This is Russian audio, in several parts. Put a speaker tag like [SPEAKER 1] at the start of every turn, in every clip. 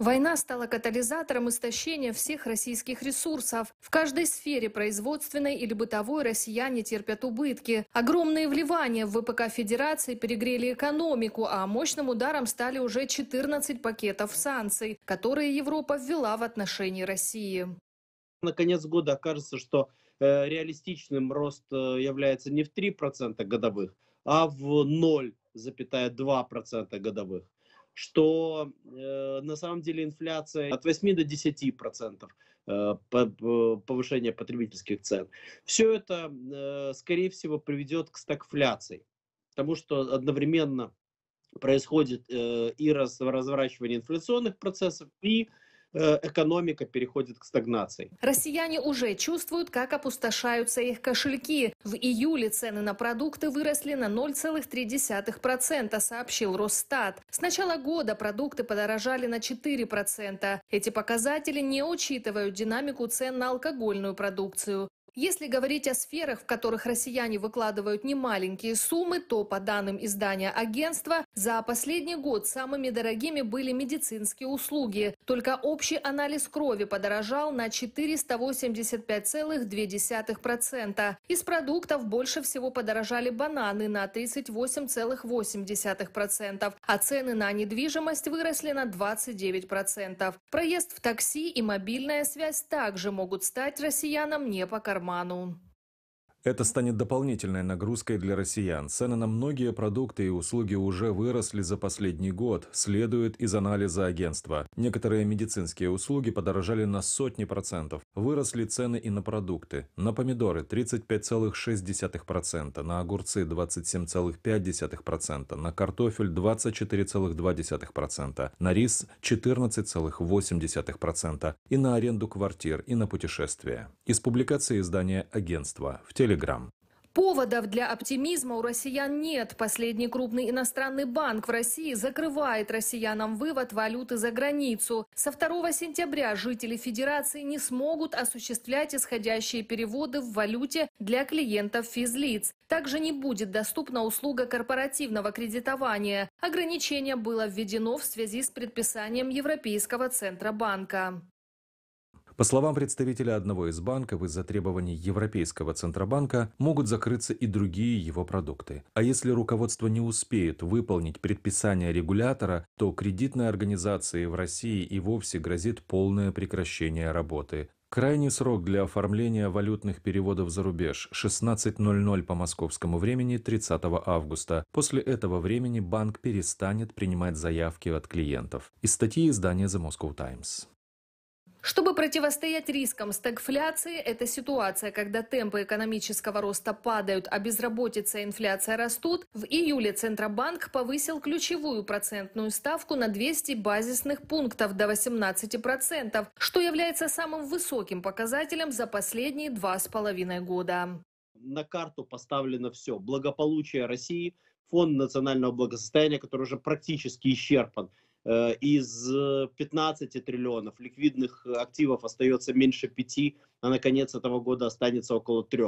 [SPEAKER 1] Война стала катализатором истощения всех российских ресурсов. В каждой сфере производственной или бытовой россияне терпят убытки. Огромные вливания в ВПК Федерации перегрели экономику, а мощным ударом стали уже 14 пакетов санкций, которые Европа ввела в отношении России.
[SPEAKER 2] На конец года окажется, что э, реалистичным рост э, является не в 3% годовых, а в 0,2% годовых что э, на самом деле инфляция от 8 до 10 процентов э, э повышения потребительских цен. Все это, э, скорее всего, приведет к стагфляции, потому что одновременно происходит э, и раз, разворачивание инфляционных процессов, и э, Э, экономика переходит к стагнации.
[SPEAKER 1] Россияне уже чувствуют, как опустошаются их кошельки. В июле цены на продукты выросли на 0,3%, сообщил Росстат. С начала года продукты подорожали на 4%. Эти показатели не учитывают динамику цен на алкогольную продукцию. Если говорить о сферах, в которых россияне выкладывают немаленькие суммы, то, по данным издания агентства, за последний год самыми дорогими были медицинские услуги. Только общий анализ крови подорожал на 485,2%. Из продуктов больше всего подорожали бананы на 38,8%, а цены на недвижимость выросли на 29%. Проезд в такси и мобильная связь также могут стать россиянам не по карману.
[SPEAKER 3] Это станет дополнительной нагрузкой для россиян. Цены на многие продукты и услуги уже выросли за последний год, следует из анализа агентства. Некоторые медицинские услуги подорожали на сотни процентов. Выросли цены и на продукты. На помидоры 35,6%, на огурцы 27,5%, на картофель 24,2%, на рис 14,8% и на аренду квартир и на путешествия. Из публикации издания агентства в теле Telegram.
[SPEAKER 1] Поводов для оптимизма у россиян нет. Последний крупный иностранный банк в России закрывает россиянам вывод валюты за границу. Со 2 сентября жители Федерации не смогут осуществлять исходящие переводы в валюте для клиентов физлиц. Также не будет доступна услуга корпоративного кредитования. Ограничение было введено в связи с предписанием Европейского центра банка.
[SPEAKER 3] По словам представителя одного из банков, из-за требований Европейского Центробанка могут закрыться и другие его продукты. А если руководство не успеет выполнить предписание регулятора, то кредитной организации в России и вовсе грозит полное прекращение работы. Крайний срок для оформления валютных переводов за рубеж – 16.00 по московскому времени 30 августа. После этого времени банк перестанет принимать заявки от клиентов. Из статьи издания The Moscow Times.
[SPEAKER 1] Чтобы противостоять рискам стагфляции, это ситуация, когда темпы экономического роста падают, а безработица и инфляция растут, в июле Центробанк повысил ключевую процентную ставку на 200 базисных пунктов до 18%, что является самым высоким показателем за последние два с половиной года.
[SPEAKER 2] На карту поставлено все. Благополучие России, фонд национального благосостояния, который уже практически исчерпан – Э, из 15 э, триллионов ликвидных активов остается меньше 5, а на конец этого года останется около 3,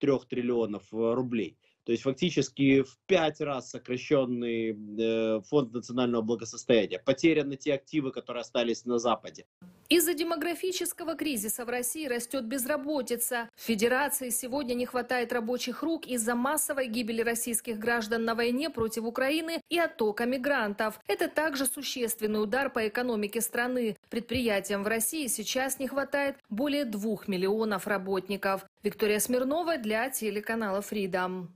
[SPEAKER 2] 3 триллионов э, рублей. То есть фактически в пять раз сокращенный э, фонд национального благосостояния. Потеряны те активы, которые остались на Западе.
[SPEAKER 1] Из-за демографического кризиса в России растет безработица. В Федерации сегодня не хватает рабочих рук из-за массовой гибели российских граждан на войне против Украины и оттока мигрантов. Это также существенный удар по экономике страны. Предприятиям в России сейчас не хватает более двух миллионов работников. Виктория Смирнова для телеканала Freedom.